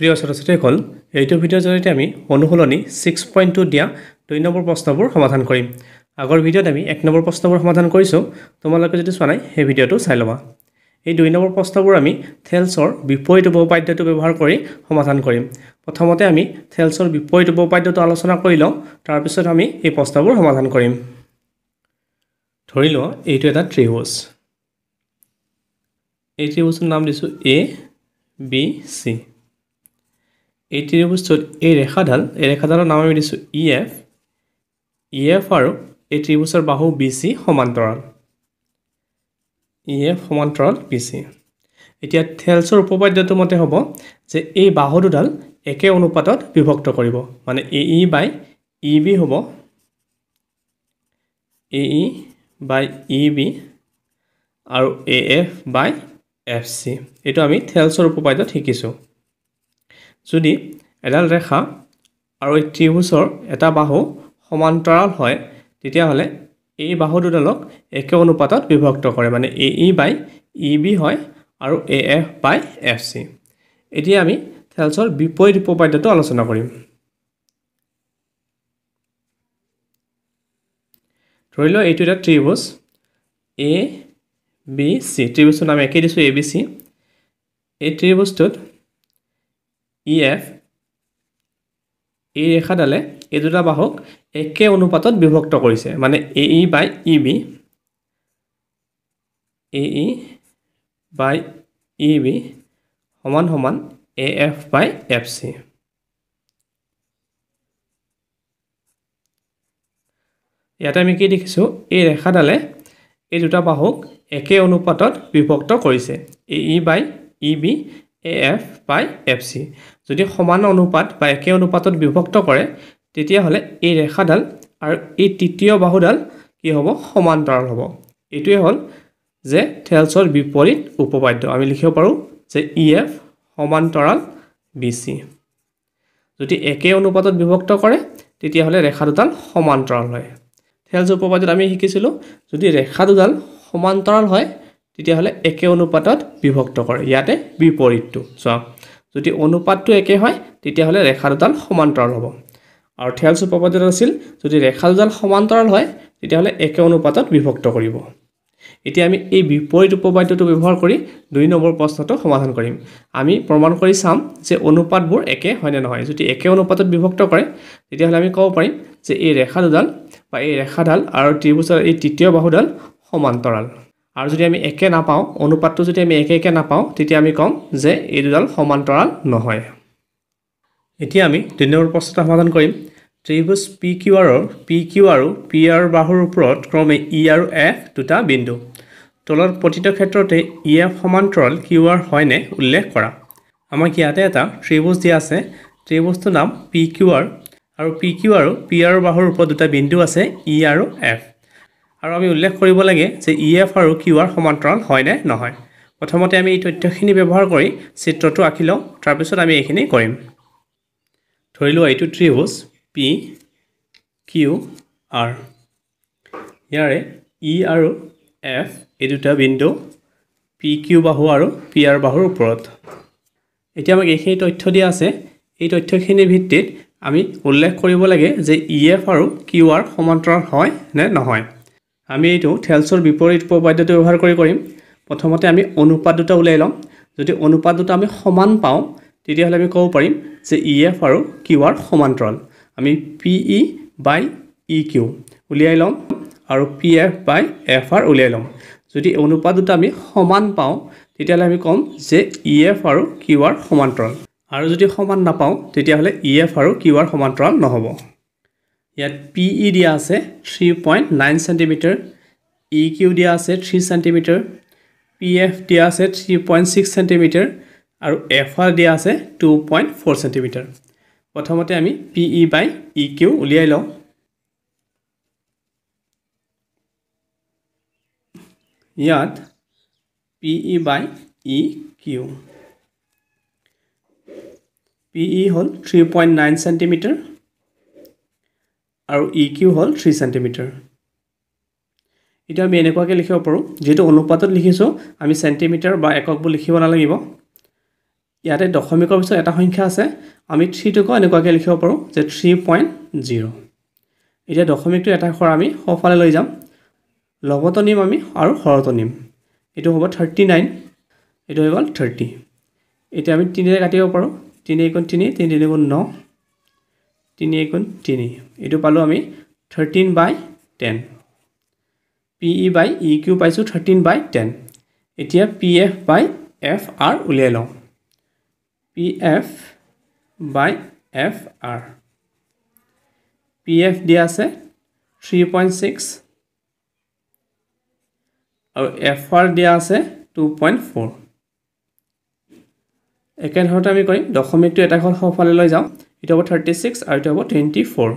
প্ৰিয় ছাত্ৰ ছাত্ৰীসকল এইটো ভিডিঅ'ৰ জৰিয়তে আমি অনুশীলনী ছিক্স পইণ্ট টু দিয়া দুই নম্বৰ প্ৰশ্নবোৰ সমাধান কৰিম আগৰ ভিডিঅ'ত আমি এক নম্বৰ প্ৰশ্নবোৰ সমাধান কৰিছোঁ তোমালোকে যদি চোৱা নাই সেই ভিডিঅ'টো চাই ল'বা এই দুই নম্বৰ প্ৰশ্নবোৰ আমি থেলছৰ বিপৰীত উপপাদ্যটো ব্যৱহাৰ কৰি সমাধান কৰিম প্ৰথমতে আমি থেলছৰ বিপৰীত উপপাদ্যটো আলোচনা কৰি লওঁ তাৰপিছত আমি এই প্ৰশ্নবোৰ সমাধান কৰিম ধৰি লওঁ এইটো এটা ত্ৰিভোজ এই ত্ৰিভোজৰ নাম দিছোঁ এ বি চি এই ত্ৰিভুজটোত এই ৰেখাডাল এই ৰেখাডালৰ নাম আমি দিছোঁ E e F E e F আৰু এই ত্ৰিভুজৰ বাহু বি চি সমান্তৰাল ই e এফ সমান্তৰাল বি চি এতিয়া থেলছৰ উপপাদ্যটো মতে হ'ব যে এই বাহু দুডাল একে অনুপাতত বিভক্ত কৰিব মানে এ ই বাই ই বি হ'ব এ ই বাই ই বি আৰু A F by F C এইটো আমি থেলছৰ উপপাদ্যত শিকিছোঁ যদি এডাল ৰেখা আৰু এই ত্ৰিভুজৰ এটা বাহু সমান্তৰাল হয় তেতিয়াহ'লে এই বাহু দুডালক একে অনুপাতত বিভক্ত কৰে মানে এ ই বাই ই বি হয় আৰু A F by F C এতিয়া আমি থেলছৰ বিপৰীত উপপাদ্যটো আলোচনা কৰিম ধৰি লওক এইটো এটা ত্ৰিভুজ এ বি চি ত্ৰিভুজটোৰ নাম একেই দিছোঁ এ বি চি এই ত্ৰিভুজটোত ই এফ এই ৰেখাডালে এই দুটা বাহুক একে অনুপাতত বিভক্ত কৰিছে মানে এ E by E B A E by E B সমান সমান A F by F C ইয়াতে আমি কি দেখিছোঁ এই ৰেখাডালে এই দুটা বাহুক একে অনুপাতত বিভক্ত কৰিছে A E by E B F by F C যদি সমান অনুপাত বা একে অনুপাতত বিভক্ত কৰে তেতিয়াহ'লে এই ৰেখাডাল আৰু এই তৃতীয় বাহুডাল কি হ'ব সমান্তৰাল হ'ব এইটোৱে হ'ল যে থেলছৰ বিপৰীত উপপাদ্য আমি লিখিব পাৰোঁ যে ই e এফ সমান্তৰাল বি চি যদি একে অনুপাতত বিভক্ত কৰে তেতিয়াহ'লে ৰেখা দুডাল সমান্তৰাল হয় থেলছ উপপাদ্যত আমি শিকিছিলোঁ যদি ৰেখা দুডাল সমান্তৰাল হয় তেতিয়াহ'লে একে অনুপাতত বিভক্ত কৰে ইয়াতে বিপৰীতটো চোৱা যদি অনুপাতটো একে হয় তেতিয়াহ'লে ৰেখা দুডাল সমান্তৰাল হ'ব আৰু থেলছ উপপাদ্যত আছিল যদি ৰেখা দুডাল সমান্তৰাল হয় তেতিয়াহ'লে একে অনুপাতত বিভক্ত কৰিব এতিয়া আমি এই বিপৰীত উপপাদ্যটো ব্যৱহাৰ কৰি দুই নম্বৰ প্ৰশ্নটো সমাধান কৰিম আমি প্ৰমাণ কৰি চাম যে অনুপাতবোৰ একে হয় নে নহয় যদি একে অনুপাতত বিভক্ত কৰে তেতিয়াহ'লে আমি ক'ব পাৰিম যে এই ৰেখা দুডাল বা এই ৰেখাডাল আৰু ত্ৰিভুজৰ এই তৃতীয় বাহুডাল সমান্তৰাল আৰু যদি আমি একে নাপাওঁ অনুপাতটো যদি আমি একে একে নাপাওঁ তেতিয়া আমি ক'ম যে এই দুডাল সমান্তৰাল নহয় এতিয়া আমি দুই নম্বৰ প্ৰশ্নটো সমাধান কৰিম ত্ৰিভুজ পি কিউ আৰৰ পি কিউ আৰু পি আৰ বাহুৰ ওপৰত ক্ৰমে ই আৰু এফ দুটা বিন্দু তলত প্ৰতিত ক্ষেত্ৰতে ই এফ সমান্তৰাল কিউ আৰ হয়নে উল্লেখ কৰা আমাক ইয়াতে এটা ত্ৰিভুজ দিয়া আছে ত্ৰিভুজটোৰ নাম পি কিউ আৰ আৰু পি কিউ আৰু পি আৰ বাহুৰ ওপৰত দুটা বিন্দু আছে ই আৰু এফ আৰু আমি উল্লেখ কৰিব লাগে যে ই e এফ আৰু কিউ আৰ সমান্তৰাল হয় নে নহয় প্ৰথমতে আমি এই তথ্যখিনি ব্যৱহাৰ কৰি চিত্ৰটো আঁকি লওঁ তাৰপিছত আমি এইখিনি কৰিম ধৰি লওঁ এইটো ত্ৰিভুজ পি কিউ আৰ ইয়াৰে ই e আৰু এফ এই দুটা বিন্দু পি কিউ বাহু আৰু পি আৰ বাহুৰ ওপৰত এতিয়া আমাক এইখিনি তথ্য দিয়া আছে এই তথ্যখিনিৰ ভিত্তিত আমি উল্লেখ কৰিব লাগে যে ই e এফ আৰু কিউ আৰ সমান্তৰাল হয় নে নহয় আমি এইটো থেলছৰ বিপৰীত উপবাদ্যটো ব্যৱহাৰ কৰি কৰিম প্ৰথমতে আমি অনুপাত দুটা উলিয়াই ল'ম যদি অনুপাত দুটা আমি সমান পাওঁ তেতিয়াহ'লে আমি ক'ব পাৰিম যে ই e এফ আৰু কিউ আৰ সমান্তৰাল আমি P E by E Q উলিয়াই ল'ম আৰু P F by F R উলিয়াই ল'ম যদি অনুপাত দুটা আমি সমান পাওঁ তেতিয়াহ'লে আমি ক'ম যে ই e এফ আৰু কিউ আৰ সমান্তৰাল আৰু যদি সমান নাপাওঁ তেতিয়াহ'লে ই e এফ আৰু কিউ আৰ সমান্তৰাল নহ'ব ইয়াত পি ই e দিয়া আছে three point nine centimetre E Q দিয়া আছে থ্ৰী চেণ্টিমিটাৰ পি এফ দিয়া আছে থ্ৰী পইণ্ট ছিক্স চেণ্টিমিটাৰ আৰু এফ আৰ দিয়া আছে টু পইণ্ট ফ'ৰ চেণ্টিমিটাৰ প্ৰথমতে আমি P E e by E e Q উলিয়াই লওঁ ইয়াত P E by E Q P E হ'ল থ্ৰী পইণ্ট নাইন চেণ্টিমিটাৰ আৰু ই e কিউ হ'ল থ্ৰী চেণ্টিমিটাৰ এতিয়া আমি এনেকুৱাকৈ লিখিব পাৰোঁ যিহেতু অনুপাতত লিখিছোঁ আমি চেণ্টিমিটাৰ বা এককবোৰ লিখিব নালাগিব ইয়াতে দশমিকৰ পিছত এটা সংখ্যা আছে আমি থ্ৰীটোকো এনেকুৱাকৈ লিখিব পাৰোঁ যে থ্ৰী পইণ্ট জিৰ' এতিয়া দশমিকটো এটা সৰ আমি সোঁফালে লৈ যাম লগত নিম আমি আৰু সৰত নিম এইটো হ'ব থাৰ্টি নাইন এইটো হৈ গ'ল থাৰ্টি এতিয়া আমি তিনিৰে কাটিব পাৰোঁ তিনি এইকণ তিনি তিনি তিনি তিনিকণ ন তিনি এগুণ তিনি এইটো পালোঁ আমি thirteen by ten P E by E Q পাইছোঁ থাৰ্টিন বাই টেন এতিয়া P F by F R উলিয়াই লওঁ P F by F R P F দিয়া আছে থ্ৰী পইণ্ট ছিক্স আৰু এফ আৰ দিয়া আছে টু পইণ্ট ফ'ৰ একেধৰণতে আমি কৰিম দশমিকটো এটা ঘৰ সোঁফালে লৈ যাওঁ এইটো হ'ব থাৰ্টি ছিক্স আৰু এইটো হ'ব টুৱেণ্টি ফ'ৰ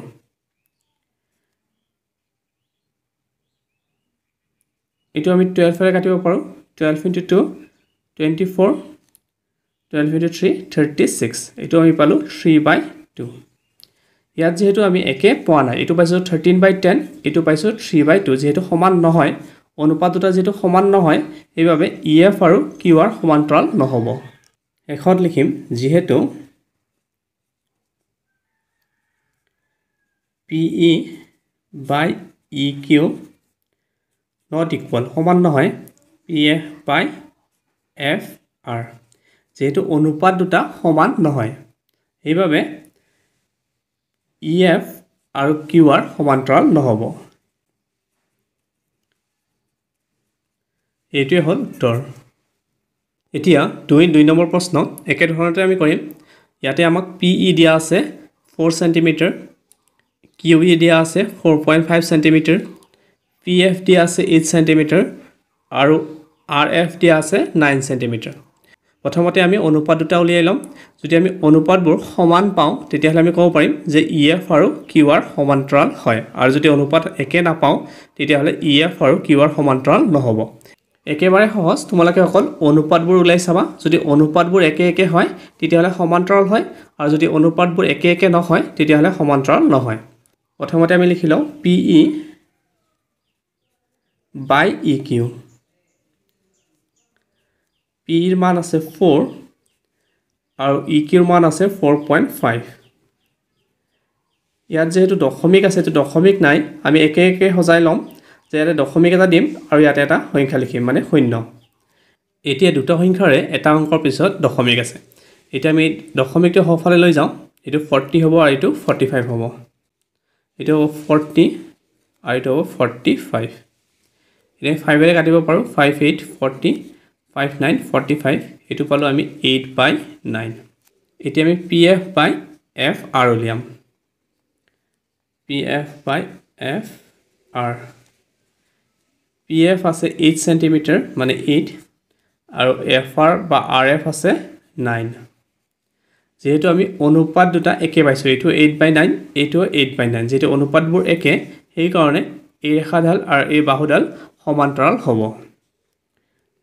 এইটো আমি টুৱেলভেৰে কাটিব পাৰোঁ twelve into two twenty four twelve into three thirty six এইটো আমি পালোঁ থ্ৰী বাই টু ইয়াত যিহেতু আমি একে পোৱা নাই এইটো পাইছোঁ থাৰ্টিন বাই টেন এইটো পাইছোঁ থ্ৰী বাই টু যিহেতু সমান নহয় অনুপাত দুটা যিহেতু সমান নহয় সেইবাবে ই e এফ আৰু কিউ আৰ সমান্তৰাল নহ'ব শেষত লিখিম যিহেতু P E by E Q not equal সমান নহয় P F by F R যিহেতু অনুপাত দুটা সমান নহয় সেইবাবে ই e এফ আৰু কিউ আৰ সমান্তৰাল নহ'ব এইটোৱে হ'ল উত্তৰ এতিয়া দুই দুই নম্বৰ প্ৰশ্ন একেধৰণতে আমি কৰিম ইয়াতে আমাক পি ই e দিয়া আছে ফ'ৰ চেণ্টিমিটাৰ কিউ ই দিয়া আছে four point five centimetre P F দিয়া আছে এইট চেণ্টিমিটাৰ আৰু আৰ এফ দিয়া আছে নাইন চেণ্টিমিটাৰ প্ৰথমতে আমি অনুপাত দুটা উলিয়াই ল'ম যদি আমি অনুপাতবোৰ সমান পাওঁ তেতিয়াহ'লে আমি ক'ব পাৰিম যে ই e এফ আৰু কিউ আৰ সমান্তৰাল হয় আৰু যদি অনুপাত একে নাপাওঁ তেতিয়াহ'লে ই e এফ আৰু কিউ আৰ সমান্তৰাল নহ'ব একেবাৰে সহজ তোমালোকে অকল অনুপাতবোৰ ওলাই চাবা যদি অনুপাতবোৰ একে একে হয় তেতিয়াহ'লে সমান্তৰাল হয় আৰু যদি অনুপাতবোৰ একে একে নহয় তেতিয়াহ'লে সমান্তৰাল নহয় প্ৰথমতে আমি লিখি লওঁ P E by E Q P ইৰ মান আছে ফ'ৰ আৰু ই e কিউৰ মান আছে ফ'ৰ পইণ্ট ফাইভ ইয়াত যিহেতু দশমিক আছে এইটো দশমিক নাই আমি একে একে সজাই ল'ম যে ইয়াতে দশমিক এটা দিম আৰু ইয়াতে এটা সংখ্যা লিখিম মানে শূন্য এতিয়া দুটা সংখ্যাৰে এটা অংকৰ পিছত দশমিক আছে এতিয়া আমি দশমিকটো সফালে লৈ যাওঁ এইটো ফৰ্টি হ'ব আৰু এইটো ফৰ্টি ফাইভ হ'ব এইটো হ'ব ফৰ্টি আৰু এইটো হ'ব ফৰ্টি ফাইভ এতিয়া ফাইভেৰে কাটিব পাৰোঁ five eight forty five nine forty five এইটো পালোঁ আমি এইট বাই নাইন এতিয়া আমি P F by F R উলিয়াম P F by F R P F আছে এইট চেণ্টিমিটাৰ মানে এইট আৰু এফ আৰ বা আৰ এফ আছে নাইন যিহেতু আমি অনুপাত দুটা একে পাইছোঁ এইটো এইট বাই নাইন এইটো এইট বাই নাইন যিহেতু অনুপাতবোৰ একে সেইকাৰণে এই ৰেখাডাল আৰু এই বাহুডাল সমান্তৰাল হ'ব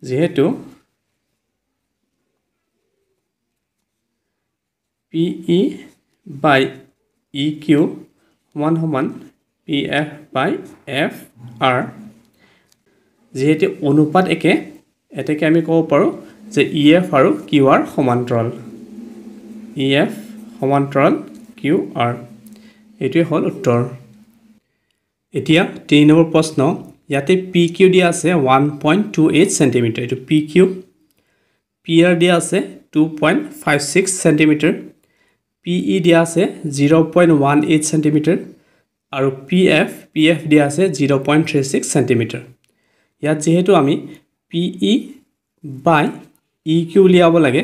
যিহেতু P E by E Q সমান সমান P F by F R যিহেতু অনুপাত একে এতেকে আমি ক'ব পাৰোঁ যে ই e এফ আৰু কিউ আৰ সমান্তৰাল ই e এফ সমান্তৰাল কিউ আৰ এইটোৱে হ'ল উত্তৰ এতিয়া তিনি নম্বৰ প্ৰশ্ন ইয়াতে পি কিউ দিয়া আছে one point two eight centimetre এইটো পি কিউ পি আৰ দিয়া আছে two point five six centimetre P E দিয়া আছে zero' point one eight centimetre আৰু পি এফ পি এফ দিয়া আছে zero' point three six centimetre ইয়াত যিহেতু আমি P E by E Q উলিয়াব লাগে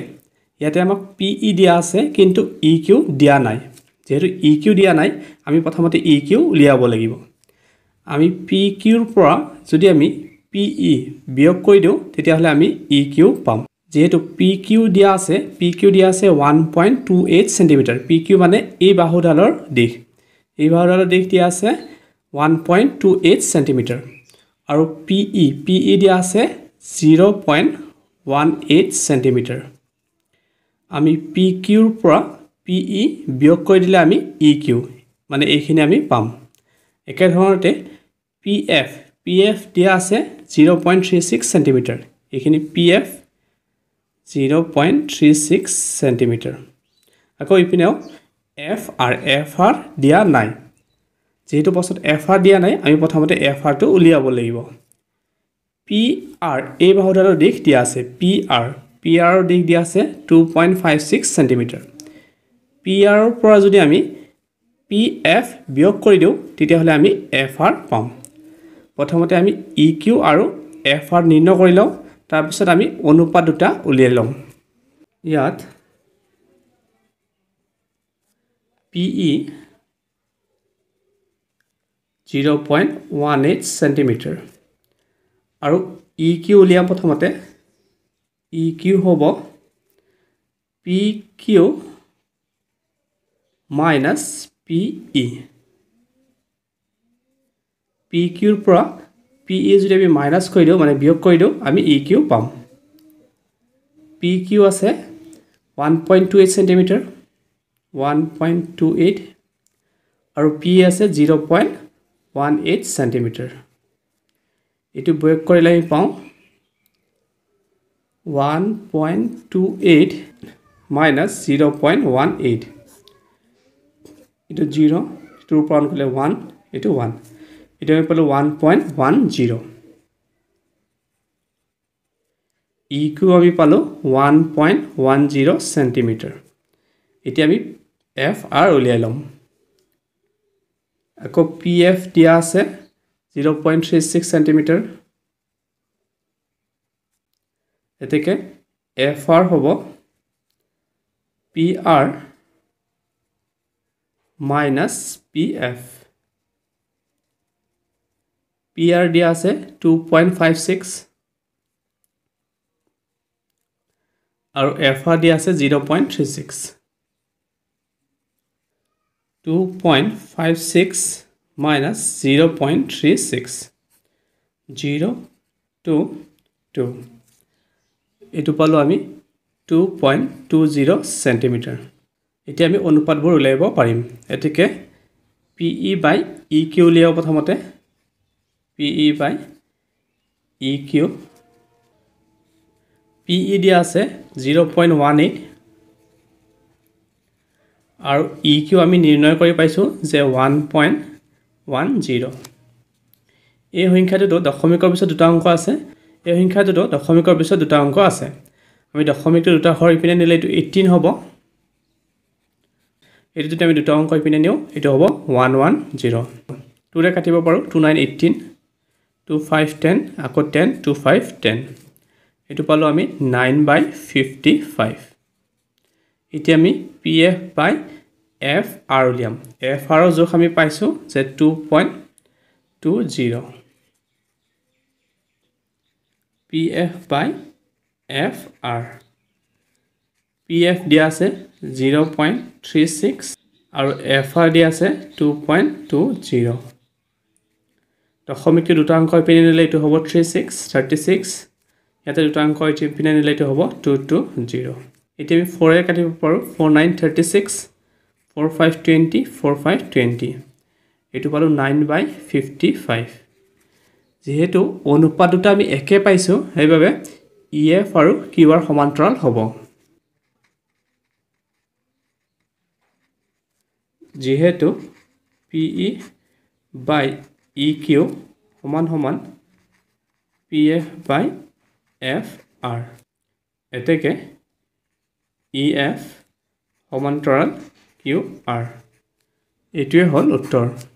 ইয়াতে আমাক পি ই e দিয়া আছে কিন্তু ই e কিউ দিয়া নাই যিহেতু ই e কিউ দিয়া নাই আমি প্ৰথমতে ই কিউ উলিয়াব লাগিব আমি পি কিউৰ পৰা যদি আমি পি ই বিয়োগ কৰি দিওঁ তেতিয়াহ'লে আমি ই কিউ পাম যিহেতু পি কিউ দিয়া আছে পি কিউ দিয়া আছে one point two eight centimetre P Q মানে এই বাহুডালৰ দিশ এই বাহুডালৰ দিশ দিয়া আছে one point two eight centimetre আৰু পি ই পি ই দিয়া আছে zero' point one eight centimetre আমি পি কিউৰ পৰা পি ই e বিয়োগ কৰি দিলে আমি ই e কিউ মানে এইখিনি আমি পাম একেধৰণতে পি এফ পি এফ দিয়া আছে zero' point three six centimetre এইখিনি P F zero' point three six centimetre আকৌ ইপিনেও এফ আৰ এফ আৰ দিয়া নাই যিহেতু পাছত এফ আৰ দিয়া নাই আমি প্ৰথমতে এফ আৰটো উলিয়াব লাগিব পি আৰ এই বাহুডালৰ দিশ দিয়া আছে পি আৰ পি আৰৰ দিশ দিয়া আছে two point five six centimetre P আৰৰ পৰা যদি আমি পি এফ বিয়োগ কৰি দিওঁ তেতিয়াহ'লে আমি এফ আৰ পাম প্ৰথমতে আমি ই কিউ আৰু এফ আৰ নিৰ্ণয় কৰি লওঁ তাৰপিছত আমি অনুপাত দুটা উলিয়াই লওঁ ইয়াত P E zero' point one eight centimetre আৰু ই কিউ উলিয়াম প্ৰথমতে PQ হ'ব PQ minus P E P কিউৰ পৰা পি ই যদি আমি মাইনাছ কৰি দিওঁ মানে বিয়োগ কৰি দিওঁ আমি ই কিউ পাম পি কিউ আছে one point two eight centimetre one point two eight আৰু পি আছে zero' point one eight centimetre এইটো বয়োগ কৰিলে আমি পাওঁ 1.28 minus 0 0.18 it is 0 2 point 1 it is 1 it is 1.10 EQ আমি পালো 1.10 cm এতি আমি FR উলিয়াই লম আকো PF দিয়া আছে 0.36 cm এতেকে এফ আৰ হ'ব P R minus P F P R দিয়া আছে টু পইণ্ট ফাইভ ছিক্স আৰু এফ আৰ দিয়া আছে zero' point three six two point five six minus zero' point three six zero' two two এইটো পালোঁ আমি two point two zero' centimetre এতিয়া আমি অনুপাতবোৰ উলিয়াব পাৰিম গতিকে P E by E Q উলিয়াব প্ৰথমতে P E by E Q P E দিয়া আছে জিৰ' পইণ্ট ওৱান এইট আৰু ই e কিউ আমি নিৰ্ণয় কৰি পাইছোঁ যে ওৱান পইণ্ট ওৱান জিৰ' এই সংখ্যাটোতো দশমিকৰ পিছত দুটা অংক আছে এই সংখ্যাটোতো দশমিকৰ পিছত দুটা অংক আছে আমি দশমিকটো দুটা হৰ ইপিনে নিলে এইটো এইটিন হ'ব এইটো যদি আমি দুটা অংক ইপিনে নিওঁ এইটো হ'ব ওৱান ওৱান জিৰ' টুৰে কাটিব পাৰোঁ two nine eighteen two five ten আকৌ টেন টু ফাইভ টেন এইটো পালোঁ আমি নাইন বাই ফিফটি ফাইভ এতিয়া আমি P F by F R উলিয়াম এফ আৰৰ জোখ আমি পাইছোঁ যে two point two zero' P F by F R P F দিয়া আছে জিৰ' পইণ্ট থ্ৰী ছিক্স আৰু এফ আৰ দিয়া আছে টু পইণ্ট টু জিৰ' দশমিকটো দুটা অংকৰ পিনে নিলে এইটো হ'ব থ্ৰী ছিক্স থাৰ্টি ছিক্স ইয়াতে দুটা অংক এইটো পিনে নিলে এইটো হ'ব টু টু জিৰ' এতিয়া আমি ফ'ৰে কাটিব পাৰোঁ four nine thirty six four five twenty four five twenty এইটো পালোঁ নাইন বাই ফিফটি ফাইভ যিহেতু অনুপাত দুটা আমি একে পাইছোঁ সেইবাবে ই এফ আৰু কিউ আৰ সমান্তৰাল হ'ব যিহেতু P E by E Q সমান সমান P F by F R এতেকে ই এফ সমান্তৰাল কিউ আৰ এইটোৱেই হ'ল উত্তৰ